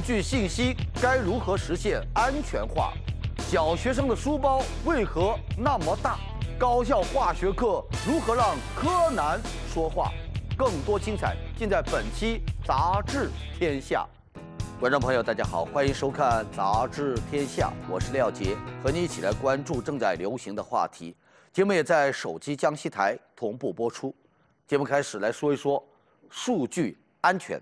据信息该如何实现安全化？小学生的书包为何那么大？高校化学课如何让柯南说话？更多精彩尽在本期《杂志天下》。观众朋友，大家好，欢迎收看《杂志天下》，我是廖杰，和你一起来关注正在流行的话题。节目也在手机江西台同步播出。节目开始，来说一说数据安全。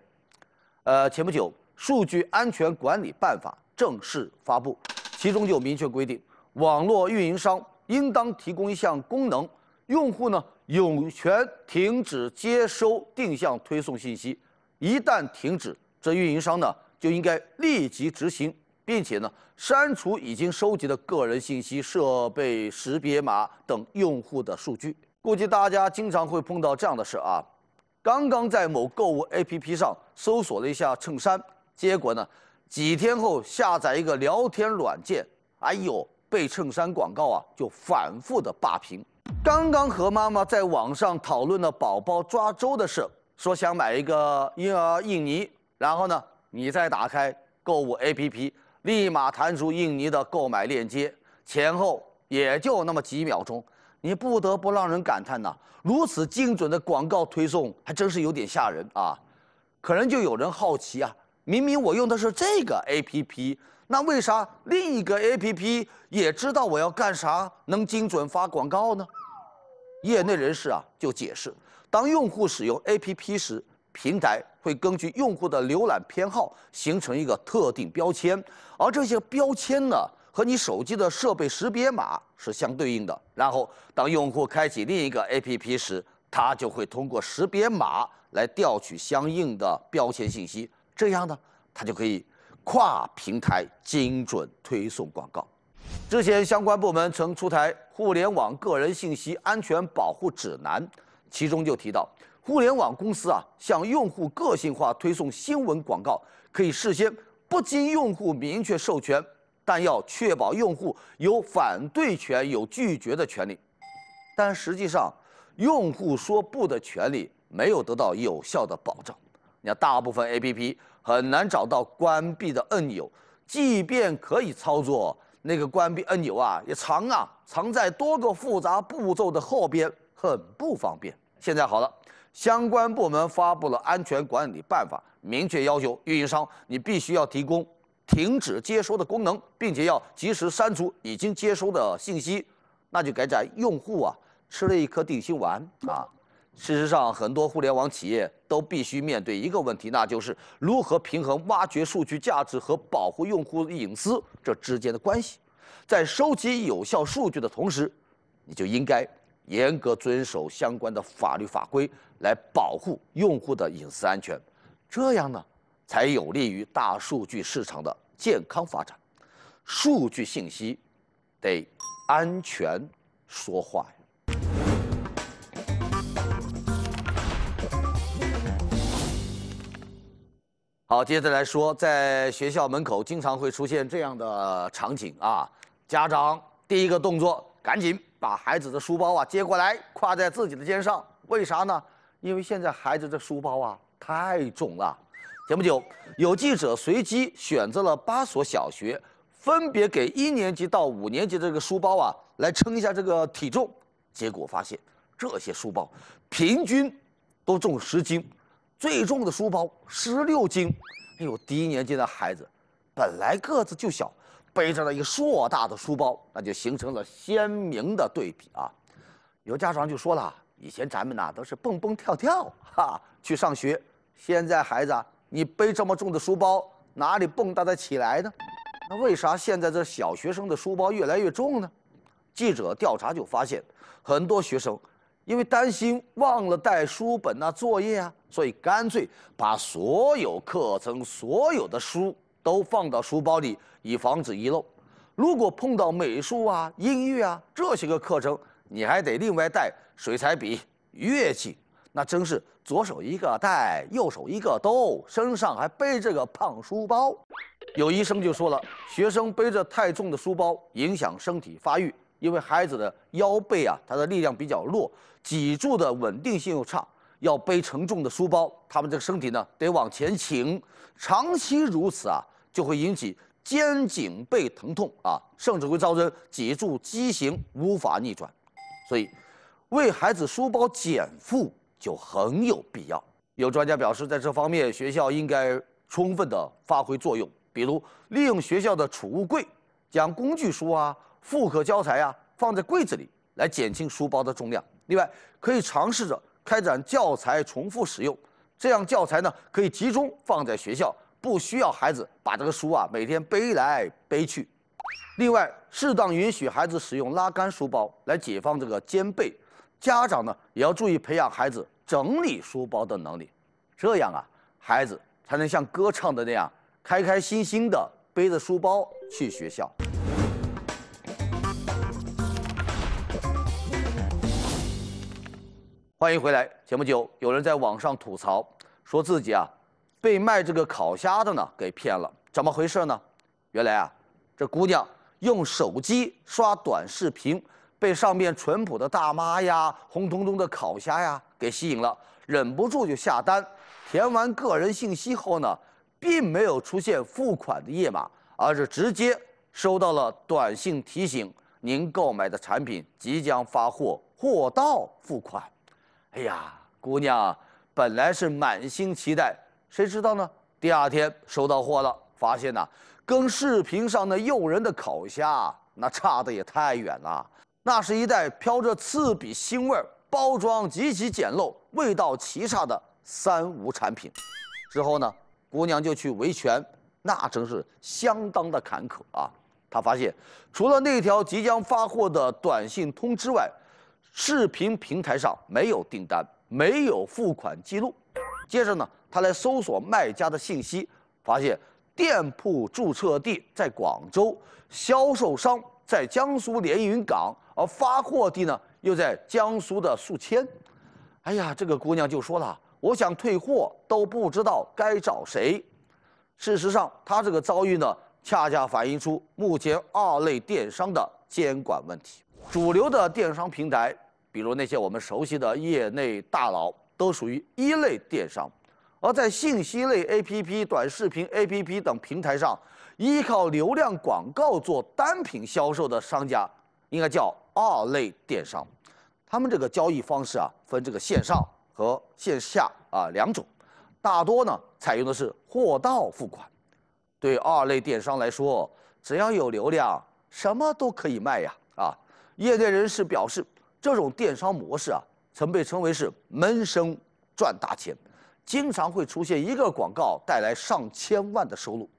呃，前不久。数据安全管理办法正式发布，其中就明确规定，网络运营商应当提供一项功能，用户呢有权停止接收定向推送信息，一旦停止，这运营商呢就应该立即执行，并且呢删除已经收集的个人信息、设备识别码等用户的数据。估计大家经常会碰到这样的事啊，刚刚在某购物 APP 上搜索了一下衬衫。结果呢？几天后下载一个聊天软件，哎呦，被衬衫广告啊就反复的霸屏。刚刚和妈妈在网上讨论了宝宝抓周的事，说想买一个婴儿印泥。然后呢，你再打开购物 APP，立马弹出印泥的购买链接。前后也就那么几秒钟，你不得不让人感叹呐，如此精准的广告推送还真是有点吓人啊！可能就有人好奇啊。明明我用的是这个 APP，那为啥另一个 APP 也知道我要干啥，能精准发广告呢？业内人士啊就解释：当用户使用 APP 时，平台会根据用户的浏览偏好形成一个特定标签，而这些标签呢和你手机的设备识别码是相对应的。然后，当用户开启另一个 APP 时，它就会通过识别码来调取相应的标签信息。这样呢，它就可以跨平台精准推送广告。之前相关部门曾出台《互联网个人信息安全保护指南》，其中就提到，互联网公司啊向用户个性化推送新闻广告，可以事先不经用户明确授权，但要确保用户有反对权、有拒绝的权利。但实际上，用户说不的权利没有得到有效的保障。你看，大部分 A P P 很难找到关闭的按钮，即便可以操作那个关闭按钮啊，也藏啊，藏在多个复杂步骤的后边，很不方便。现在好了，相关部门发布了安全管理办法，明确要求运营商你必须要提供停止接收的功能，并且要及时删除已经接收的信息，那就改在用户啊吃了一颗定心丸啊。事实上，很多互联网企业都必须面对一个问题，那就是如何平衡挖掘数据价值和保护用户隐私这之间的关系。在收集有效数据的同时，你就应该严格遵守相关的法律法规，来保护用户的隐私安全。这样呢，才有利于大数据市场的健康发展。数据信息得安全说话。好，接着来说，在学校门口经常会出现这样的场景啊，家长第一个动作，赶紧把孩子的书包啊接过来，挎在自己的肩上，为啥呢？因为现在孩子的书包啊太重了。前不久，有记者随机选择了八所小学，分别给一年级到五年级的这个书包啊来称一下这个体重，结果发现，这些书包平均都重十斤。最重的书包十六斤，哎呦，低年级的孩子本来个子就小，背着了一个硕大的书包，那就形成了鲜明的对比啊。有家长就说了：“以前咱们呐都是蹦蹦跳跳哈去上学，现在孩子你背这么重的书包，哪里蹦跶得起来呢？”那为啥现在这小学生的书包越来越重呢？记者调查就发现，很多学生。因为担心忘了带书本呐、作业啊，所以干脆把所有课程、所有的书都放到书包里，以防止遗漏。如果碰到美术啊、音乐啊这些个课程，你还得另外带水彩笔、乐器，那真是左手一个带，右手一个兜，身上还背着个胖书包。有医生就说了，学生背着太重的书包，影响身体发育。因为孩子的腰背啊，他的力量比较弱，脊柱的稳定性又差，要背承重的书包，他们这个身体呢得往前倾，长期如此啊，就会引起肩颈背疼痛啊，甚至会造成脊柱畸形无法逆转。所以，为孩子书包减负就很有必要。有专家表示，在这方面，学校应该充分地发挥作用，比如利用学校的储物柜，将工具书啊。复课教材啊放在柜子里来减轻书包的重量。另外，可以尝试着开展教材重复使用，这样教材呢可以集中放在学校，不需要孩子把这个书啊每天背来背去。另外，适当允许孩子使用拉杆书包来解放这个肩背。家长呢也要注意培养孩子整理书包的能力，这样啊，孩子才能像歌唱的那样开开心心的背着书包去学校。欢迎回来。前不久，有人在网上吐槽，说自己啊，被卖这个烤虾的呢给骗了。怎么回事呢？原来啊，这姑娘用手机刷短视频，被上面淳朴的大妈呀、红彤彤的烤虾呀给吸引了，忍不住就下单。填完个人信息后呢，并没有出现付款的页码，而是直接收到了短信提醒：“您购买的产品即将发货，货到付款。”哎呀，姑娘，本来是满心期待，谁知道呢？第二天收到货了，发现呐，跟视频上那诱人的烤虾，那差的也太远了。那是一袋飘着刺鼻腥味儿、包装极其简陋、味道奇差的三无产品。之后呢，姑娘就去维权，那真是相当的坎坷啊。她发现，除了那条即将发货的短信通知外，视频平台上没有订单，没有付款记录。接着呢，他来搜索卖家的信息，发现店铺注册地在广州，销售商在江苏连云港，而发货地呢又在江苏的宿迁。哎呀，这个姑娘就说了：“我想退货都不知道该找谁。”事实上，她这个遭遇呢，恰恰反映出目前二类电商的监管问题。主流的电商平台，比如那些我们熟悉的业内大佬，都属于一类电商；而在信息类 APP、短视频 APP 等平台上，依靠流量广告做单品销售的商家，应该叫二类电商。他们这个交易方式啊，分这个线上和线下啊两种，大多呢采用的是货到付款。对二类电商来说，只要有流量，什么都可以卖呀。业内人士表示，这种电商模式啊，曾被称为是“闷声赚大钱”，经常会出现一个广告带来上千万的收入。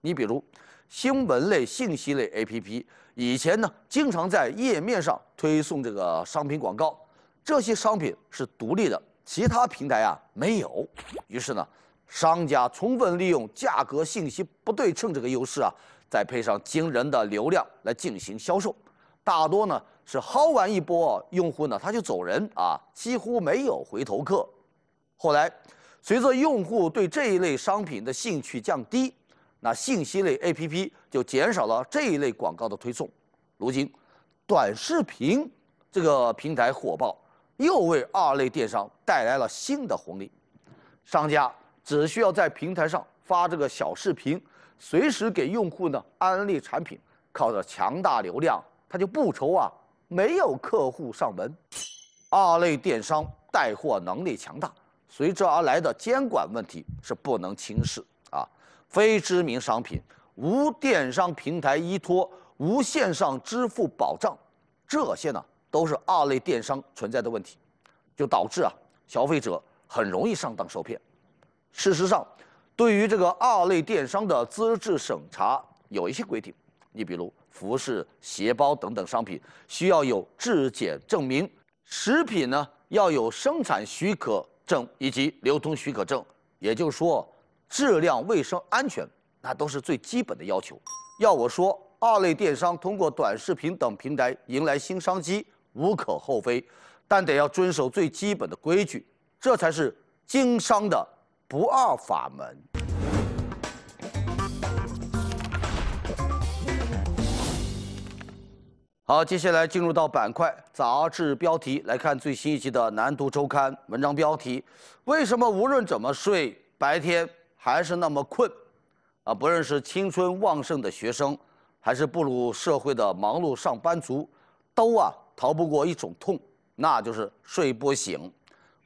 你比如，新闻类、信息类 APP 以前呢，经常在页面上推送这个商品广告，这些商品是独立的，其他平台啊没有。于是呢，商家充分利用价格信息不对称这个优势啊，再配上惊人的流量来进行销售。大多呢是薅完一波用户呢他就走人啊，几乎没有回头客。后来，随着用户对这一类商品的兴趣降低，那信息类 APP 就减少了这一类广告的推送。如今，短视频这个平台火爆，又为二类电商带来了新的红利。商家只需要在平台上发这个小视频，随时给用户呢安利产品，靠着强大流量。他就不愁啊，没有客户上门。二类电商带货能力强大，随之而来的监管问题是不能轻视啊。非知名商品、无电商平台依托、无线上支付保障，这些呢都是二类电商存在的问题，就导致啊消费者很容易上当受骗。事实上，对于这个二类电商的资质审查有一些规定，你比如。服饰、鞋包等等商品需要有质检证明，食品呢要有生产许可证以及流通许可证。也就是说，质量、卫生、安全那都是最基本的要求。要我说，二类电商通过短视频等平台迎来新商机无可厚非，但得要遵守最基本的规矩，这才是经商的不二法门。好，接下来进入到板块杂志标题来看最新一期的《南都周刊》文章标题。为什么无论怎么睡，白天还是那么困？啊，不论是青春旺盛的学生，还是步入社会的忙碌上班族，都啊逃不过一种痛，那就是睡不醒。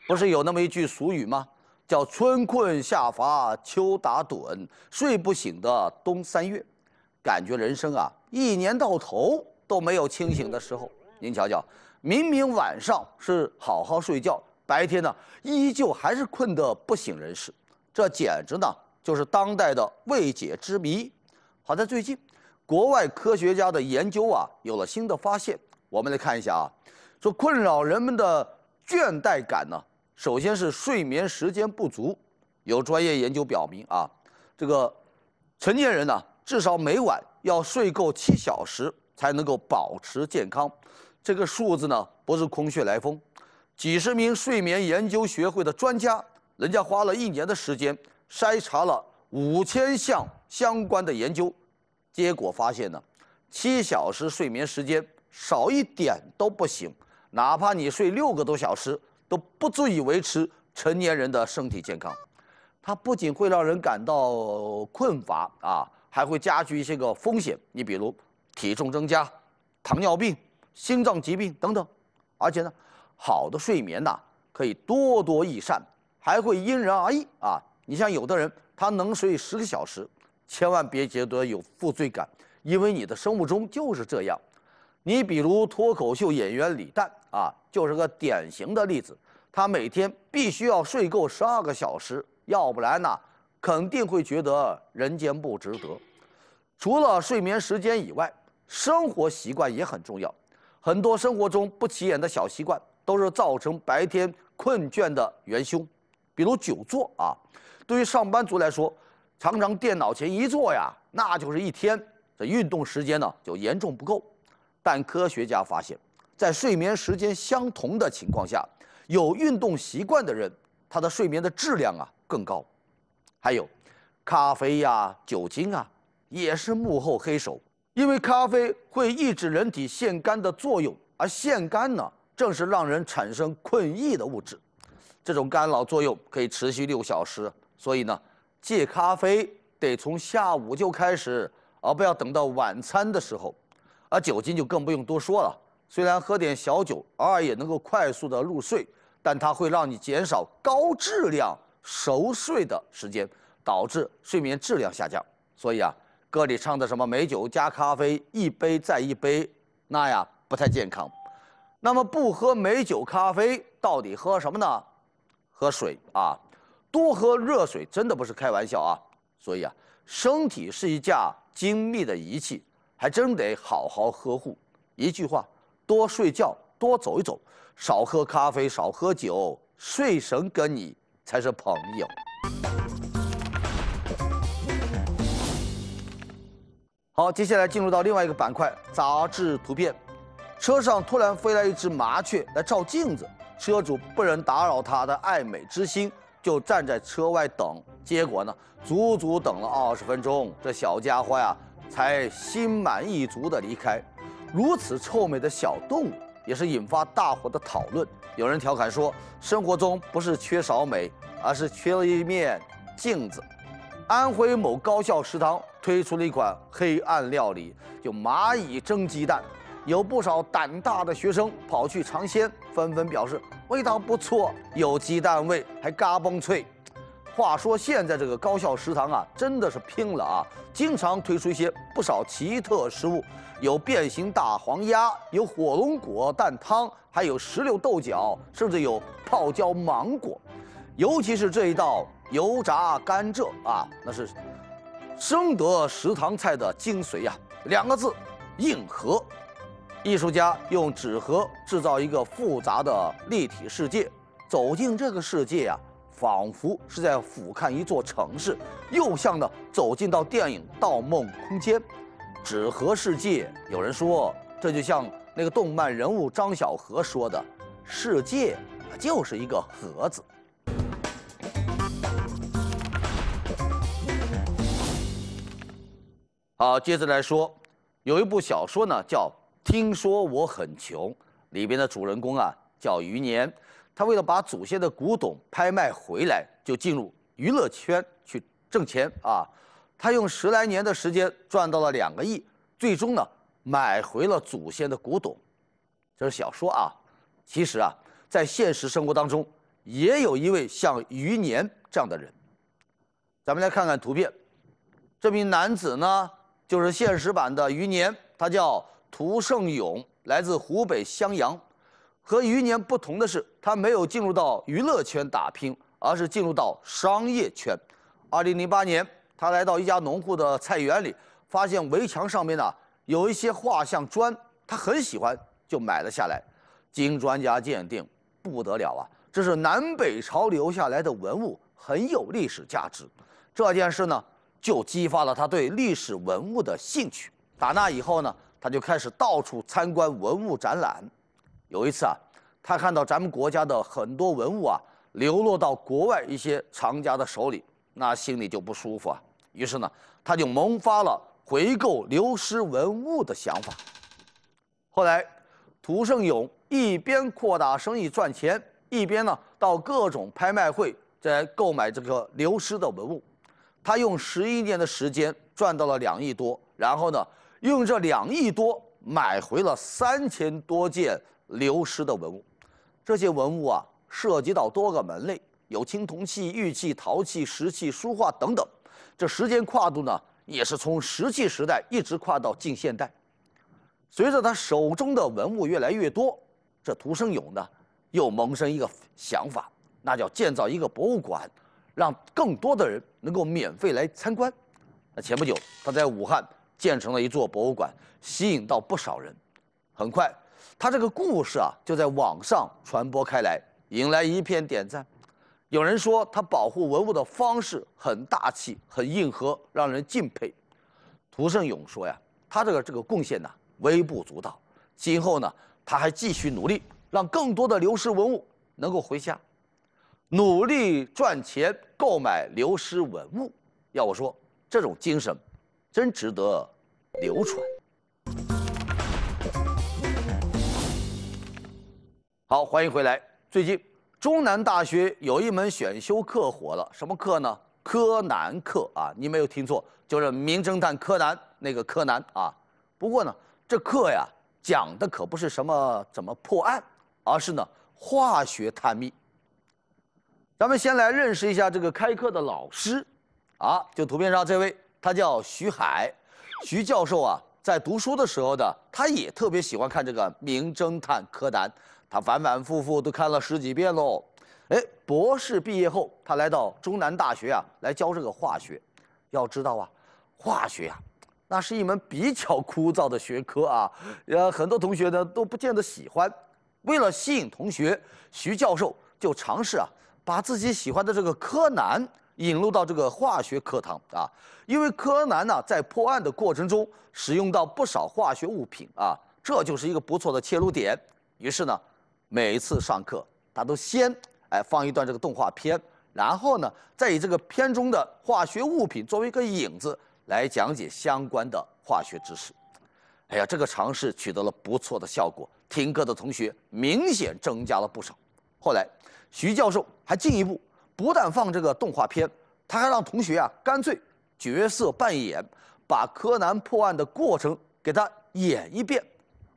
不是有那么一句俗语吗？叫春困夏乏秋打盹，睡不醒的冬三月。感觉人生啊，一年到头。都没有清醒的时候，您瞧瞧，明明晚上是好好睡觉，白天呢依旧还是困得不省人事，这简直呢就是当代的未解之谜。好在最近，国外科学家的研究啊有了新的发现，我们来看一下啊，说困扰人们的倦怠感呢，首先是睡眠时间不足。有专业研究表明啊，这个成年人呢至少每晚要睡够七小时。才能够保持健康，这个数字呢不是空穴来风，几十名睡眠研究学会的专家，人家花了一年的时间，筛查了五千项相关的研究，结果发现呢，七小时睡眠时间少一点都不行，哪怕你睡六个多小时都不足以维持成年人的身体健康，它不仅会让人感到困乏啊，还会加剧一些个风险，你比如。体重增加、糖尿病、心脏疾病等等，而且呢，好的睡眠呐可以多多益善，还会因人而异啊。你像有的人他能睡十个小时，千万别觉得有负罪感，因为你的生物钟就是这样。你比如脱口秀演员李诞啊，就是个典型的例子，他每天必须要睡够十二个小时，要不然呢肯定会觉得人间不值得。除了睡眠时间以外，生活习惯也很重要，很多生活中不起眼的小习惯都是造成白天困倦的元凶，比如久坐啊。对于上班族来说，常常电脑前一坐呀，那就是一天，这运动时间呢就严重不够。但科学家发现，在睡眠时间相同的情况下，有运动习惯的人，他的睡眠的质量啊更高。还有，咖啡呀、酒精啊，也是幕后黑手。因为咖啡会抑制人体腺苷的作用，而腺苷呢正是让人产生困意的物质。这种干扰作用可以持续六小时，所以呢，戒咖啡得从下午就开始，而不要等到晚餐的时候。而酒精就更不用多说了，虽然喝点小酒偶尔也能够快速的入睡，但它会让你减少高质量熟睡的时间，导致睡眠质量下降。所以啊。歌里唱的什么美酒加咖啡，一杯再一杯，那呀不太健康。那么不喝美酒咖啡，到底喝什么呢？喝水啊，多喝热水真的不是开玩笑啊。所以啊，身体是一架精密的仪器，还真得好好呵护。一句话，多睡觉，多走一走，少喝咖啡，少喝酒，睡神跟你才是朋友。好，接下来进入到另外一个板块：杂志图片。车上突然飞来一只麻雀来照镜子，车主不忍打扰它的爱美之心，就站在车外等。结果呢，足足等了二十分钟，这小家伙呀才心满意足的离开。如此臭美的小动物，也是引发大伙的讨论。有人调侃说，生活中不是缺少美，而是缺了一面镜子。安徽某高校食堂。推出了一款黑暗料理，就蚂蚁蒸鸡蛋，有不少胆大的学生跑去尝鲜，纷纷表示味道不错，有鸡蛋味，还嘎嘣脆。话说现在这个高校食堂啊，真的是拼了啊，经常推出一些不少奇特食物，有变形大黄鸭，有火龙果蛋汤，还有石榴豆角，甚至有泡椒芒果。尤其是这一道油炸甘蔗啊，那是。深得食堂菜的精髓呀，两个字，硬核。艺术家用纸盒制造一个复杂的立体世界，走进这个世界呀，仿佛是在俯瞰一座城市，又像呢走进到电影《盗梦空间》纸盒世界。有人说，这就像那个动漫人物张小盒说的：“世界，就是一个盒子。”好，接着来说，有一部小说呢，叫《听说我很穷》，里边的主人公啊叫余年，他为了把祖先的古董拍卖回来，就进入娱乐圈去挣钱啊。他用十来年的时间赚到了两个亿，最终呢买回了祖先的古董。这是小说啊，其实啊，在现实生活当中也有一位像余年这样的人。咱们来看看图片，这名男子呢。就是现实版的余年，他叫涂胜勇，来自湖北襄阳。和余年不同的是，他没有进入到娱乐圈打拼，而是进入到商业圈。二零零八年，他来到一家农户的菜园里，发现围墙上面呢有一些画像砖，他很喜欢，就买了下来。经专家鉴定，不得了啊，这是南北朝留下来的文物，很有历史价值。这件事呢。就激发了他对历史文物的兴趣。打那以后呢，他就开始到处参观文物展览。有一次啊，他看到咱们国家的很多文物啊流落到国外一些藏家的手里，那心里就不舒服啊。于是呢，他就萌发了回购流失文物的想法。后来，涂胜勇一边扩大生意赚钱，一边呢到各种拍卖会再购买这个流失的文物。他用十一年的时间赚到了两亿多，然后呢，用这两亿多买回了三千多件流失的文物。这些文物啊，涉及到多个门类，有青铜器、玉器、陶器、石器、书画等等。这时间跨度呢，也是从石器时代一直跨到近现代。随着他手中的文物越来越多，这涂生勇呢，又萌生一个想法，那叫建造一个博物馆。让更多的人能够免费来参观。那前不久，他在武汉建成了一座博物馆，吸引到不少人。很快，他这个故事啊就在网上传播开来，引来一片点赞。有人说他保护文物的方式很大气、很硬核，让人敬佩。涂胜勇说呀，他这个这个贡献呢微不足道，今后呢他还继续努力，让更多的流失文物能够回家。努力赚钱购买流失文物，要我说，这种精神，真值得流传。好，欢迎回来。最近，中南大学有一门选修课火了，什么课呢？柯南课啊，你没有听错，就是名侦探柯南那个柯南啊。不过呢，这课呀，讲的可不是什么怎么破案，而是呢，化学探秘。咱们先来认识一下这个开课的老师，啊，就图片上这位，他叫徐海，徐教授啊，在读书的时候呢，他也特别喜欢看这个名侦探柯南，他反反复复都看了十几遍喽。哎，博士毕业后，他来到中南大学啊，来教这个化学。要知道啊，化学啊，那是一门比较枯燥的学科啊，呃，很多同学呢都不见得喜欢。为了吸引同学，徐教授就尝试啊。把自己喜欢的这个柯南引入到这个化学课堂啊，因为柯南呢在破案的过程中使用到不少化学物品啊，这就是一个不错的切入点。于是呢，每一次上课他都先哎放一段这个动画片，然后呢再以这个片中的化学物品作为一个引子来讲解相关的化学知识。哎呀，这个尝试取得了不错的效果，听课的同学明显增加了不少。后来。徐教授还进一步，不但放这个动画片，他还让同学啊，干脆角色扮演，把柯南破案的过程给他演一遍。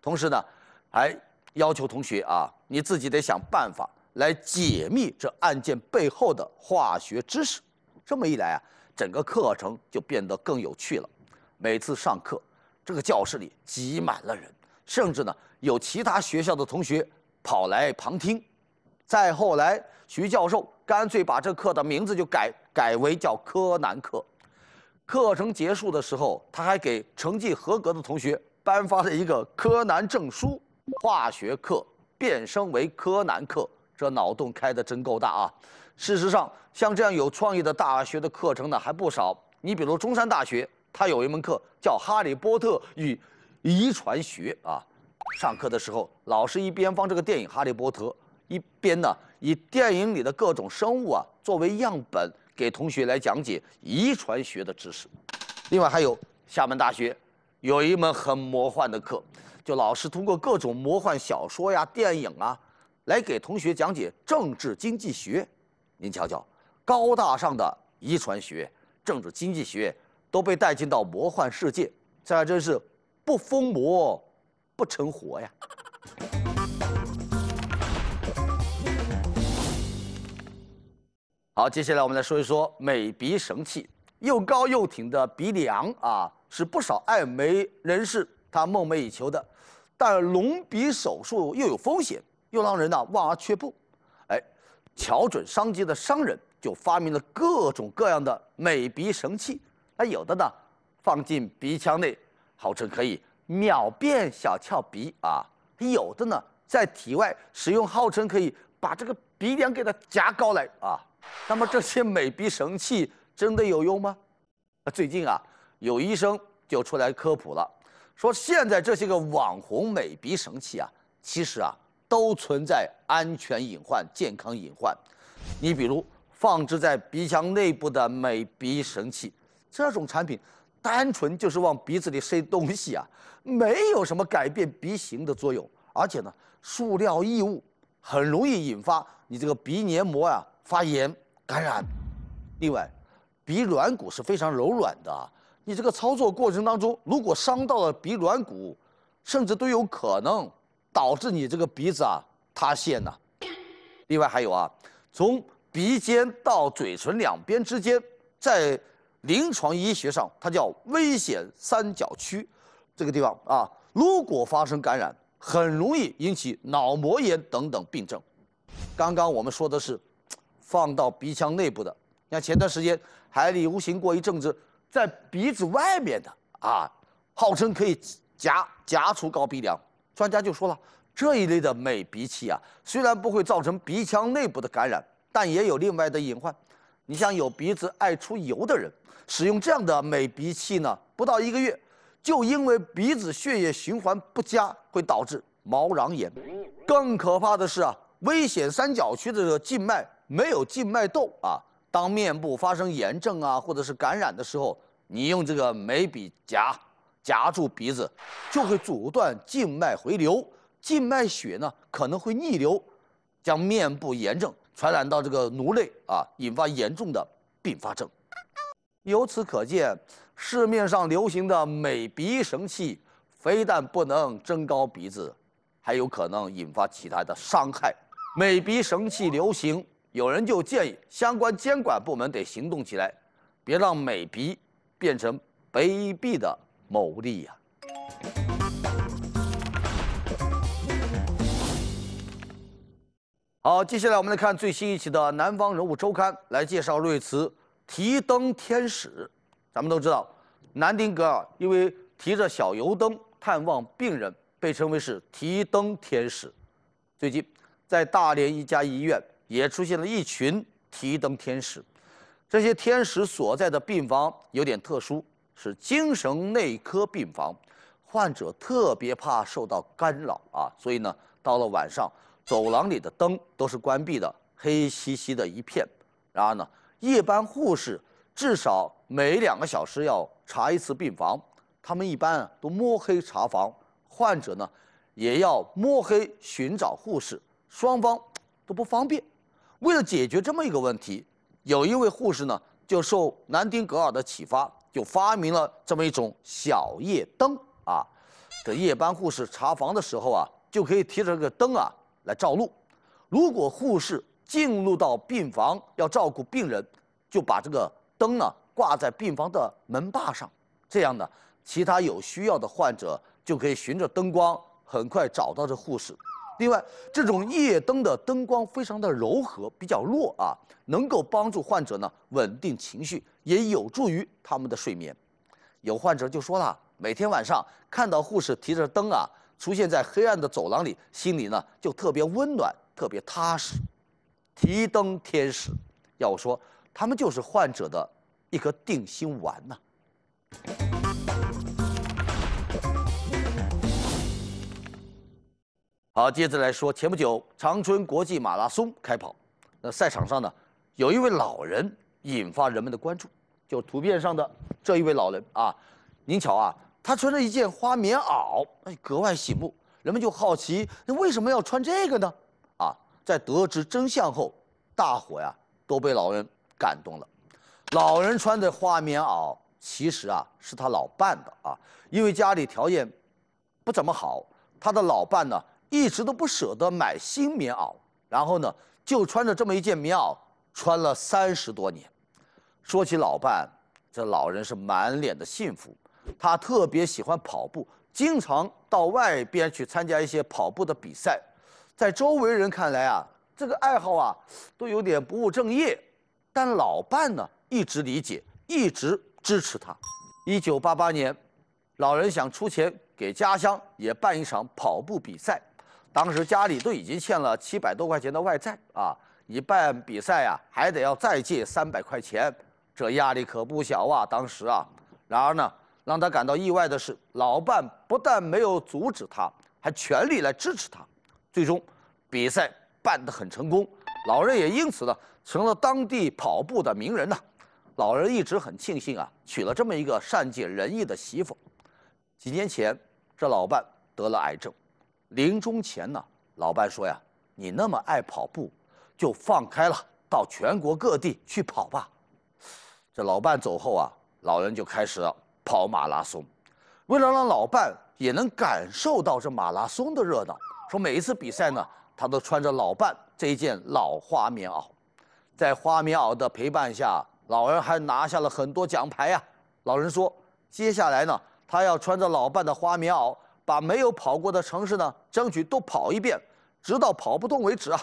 同时呢，还要求同学啊，你自己得想办法来解密这案件背后的化学知识。这么一来啊，整个课程就变得更有趣了。每次上课，这个教室里挤满了人，甚至呢，有其他学校的同学跑来旁听。再后来，徐教授干脆把这课的名字就改改为叫“柯南课”。课程结束的时候，他还给成绩合格的同学颁发了一个“柯南证书”。化学课变身为“柯南课”，这脑洞开得真够大啊！事实上，像这样有创意的大学的课程呢，还不少。你比如中山大学，它有一门课叫《哈利波特与遗传学》啊。上课的时候，老师一边放这个电影《哈利波特》。一边呢，以电影里的各种生物啊作为样本，给同学来讲解遗传学的知识。另外还有厦门大学有一门很魔幻的课，就老师通过各种魔幻小说呀、电影啊，来给同学讲解政治经济学。您瞧瞧，高大上的遗传学、政治经济学都被带进到魔幻世界，这真是不疯魔不成活呀。好，接下来我们来说一说美鼻神器。又高又挺的鼻梁啊，是不少爱美人士他梦寐以求的。但隆鼻手术又有风险，又让人呢望而却步。哎，瞧准商机的商人就发明了各种各样的美鼻神器。那有的呢放进鼻腔内，号称可以秒变小翘鼻啊；有的呢在体外使用，号称可以把这个鼻梁给它夹高来啊。那么这些美鼻神器真的有用吗？最近啊，有医生就出来科普了，说现在这些个网红美鼻神器啊，其实啊，都存在安全隐患、健康隐患。你比如放置在鼻腔内部的美鼻神器，这种产品单纯就是往鼻子里塞东西啊，没有什么改变鼻型的作用，而且呢，塑料异物很容易引发你这个鼻黏膜啊。发炎感染，另外，鼻软骨是非常柔软的，你这个操作过程当中，如果伤到了鼻软骨，甚至都有可能导致你这个鼻子啊塌陷呢。另外还有啊，从鼻尖到嘴唇两边之间，在临床医学上它叫危险三角区，这个地方啊，如果发生感染，很容易引起脑膜炎等等病症。刚刚我们说的是。放到鼻腔内部的，你看前段时间海里无行过一阵子，在鼻子外面的啊，号称可以夹夹除高鼻梁，专家就说了，这一类的美鼻器啊，虽然不会造成鼻腔内部的感染，但也有另外的隐患。你像有鼻子爱出油的人，使用这样的美鼻器呢，不到一个月，就因为鼻子血液循环不佳，会导致毛囊炎。更可怕的是啊，危险三角区的静脉。没有静脉窦啊，当面部发生炎症啊，或者是感染的时候，你用这个眉笔夹夹住鼻子，就会阻断静脉回流，静脉血呢可能会逆流，将面部炎症传染到这个颅内啊，引发严重的并发症。由此可见，市面上流行的美鼻神器，非但不能增高鼻子，还有可能引发其他的伤害。美鼻神器流行。有人就建议相关监管部门得行动起来，别让美币变成卑鄙的牟利呀！好，接下来我们来看最新一期的《南方人物周刊》，来介绍瑞慈提灯天使。咱们都知道，南丁格尔因为提着小油灯探望病人，被称为是提灯天使。最近，在大连一家医院。也出现了一群提灯天使，这些天使所在的病房有点特殊，是精神内科病房，患者特别怕受到干扰啊，所以呢，到了晚上，走廊里的灯都是关闭的，黑漆漆的一片。然而呢，夜班护士至少每两个小时要查一次病房，他们一般都摸黑查房，患者呢，也要摸黑寻找护士，双方都不方便。为了解决这么一个问题，有一位护士呢，就受南丁格尔的启发，就发明了这么一种小夜灯啊。这夜班护士查房的时候啊，就可以提着这个灯啊来照路。如果护士进入到病房要照顾病人，就把这个灯呢挂在病房的门把上，这样呢，其他有需要的患者就可以循着灯光很快找到这护士。另外，这种夜灯的灯光非常的柔和，比较弱啊，能够帮助患者呢稳定情绪，也有助于他们的睡眠。有患者就说了，每天晚上看到护士提着灯啊出现在黑暗的走廊里，心里呢就特别温暖，特别踏实。提灯天使，要我说，他们就是患者的一颗定心丸呐。好，接着来说，前不久长春国际马拉松开跑，那赛场上呢，有一位老人引发人们的关注，就图片上的这一位老人啊，您瞧啊，他穿着一件花棉袄，哎，格外醒目，人们就好奇，那为什么要穿这个呢？啊，在得知真相后，大伙呀都被老人感动了，老人穿的花棉袄其实啊是他老伴的啊，因为家里条件不怎么好，他的老伴呢。一直都不舍得买新棉袄，然后呢，就穿着这么一件棉袄穿了三十多年。说起老伴，这老人是满脸的幸福。他特别喜欢跑步，经常到外边去参加一些跑步的比赛。在周围人看来啊，这个爱好啊都有点不务正业，但老伴呢一直理解，一直支持他。一九八八年，老人想出钱给家乡也办一场跑步比赛。当时家里都已经欠了七百多块钱的外债啊，一办比赛啊，还得要再借三百块钱，这压力可不小啊。当时啊，然而呢，让他感到意外的是，老伴不但没有阻止他，还全力来支持他。最终，比赛办得很成功，老人也因此呢，成了当地跑步的名人呐。老人一直很庆幸啊，娶了这么一个善解人意的媳妇。几年前，这老伴得了癌症。临终前呢，老伴说呀：“你那么爱跑步，就放开了，到全国各地去跑吧。”这老伴走后啊，老人就开始跑马拉松。为了让老伴也能感受到这马拉松的热闹，说每一次比赛呢，他都穿着老伴这一件老花棉袄。在花棉袄的陪伴下，老人还拿下了很多奖牌呀。老人说：“接下来呢，他要穿着老伴的花棉袄。”把没有跑过的城市呢，争取都跑一遍，直到跑不动为止啊！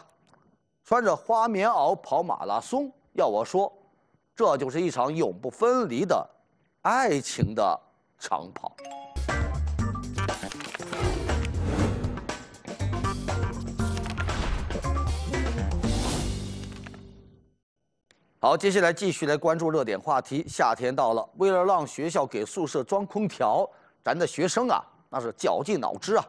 穿着花棉袄跑马拉松，要我说，这就是一场永不分离的爱情的长跑。好，接下来继续来关注热点话题。夏天到了，为了让学校给宿舍装空调，咱的学生啊。那是绞尽脑汁啊！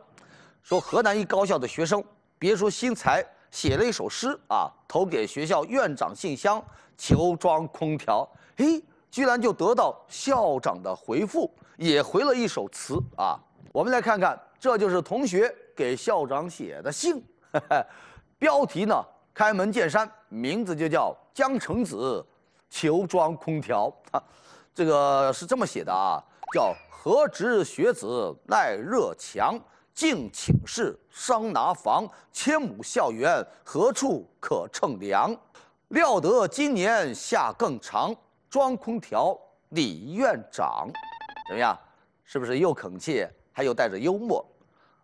说河南一高校的学生，别说新才写了一首诗啊，投给学校院长信箱求装空调，嘿，居然就得到校长的回复，也回了一首词啊。我们来看看，这就是同学给校长写的信。标题呢，开门见山，名字就叫《江城子》，求装空调。这个是这么写的啊，叫。何值学子耐热强，敬寝室桑拿房，千亩校园何处可乘凉？料得今年夏更长，装空调。李院长，怎么样？是不是又恳切，还又带着幽默？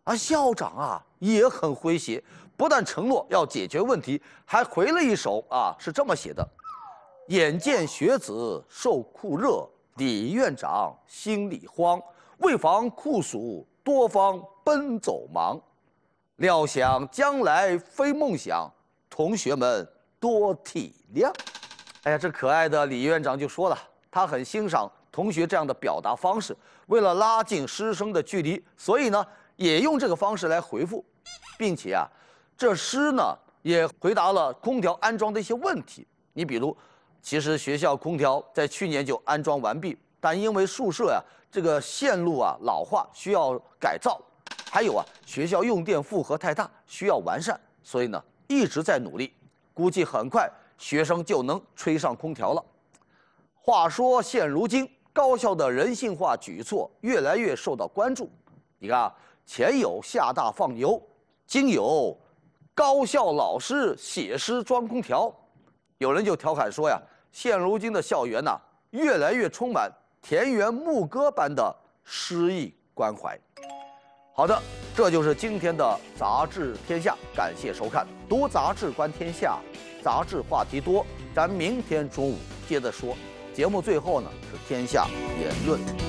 啊，校长啊，也很诙谐，不但承诺要解决问题，还回了一首啊，是这么写的：眼见学子受酷热。李院长心里慌，为防酷暑，多方奔走忙，料想将来非梦想。同学们多体谅。哎呀，这可爱的李院长就说了，他很欣赏同学这样的表达方式。为了拉近师生的距离，所以呢，也用这个方式来回复，并且啊，这诗呢也回答了空调安装的一些问题。你比如。其实学校空调在去年就安装完毕，但因为宿舍呀这个线路啊老化，需要改造，还有啊学校用电负荷太大，需要完善，所以呢一直在努力，估计很快学生就能吹上空调了。话说现如今高校的人性化举措越来越受到关注，你看啊前有厦大放牛，今有高校老师写诗装空调，有人就调侃说呀。现如今的校园呢，越来越充满田园牧歌般的诗意关怀。好的，这就是今天的《杂志天下》，感谢收看。读杂志，观天下，杂志话题多，咱明天中午接着说。节目最后呢，是天下言论。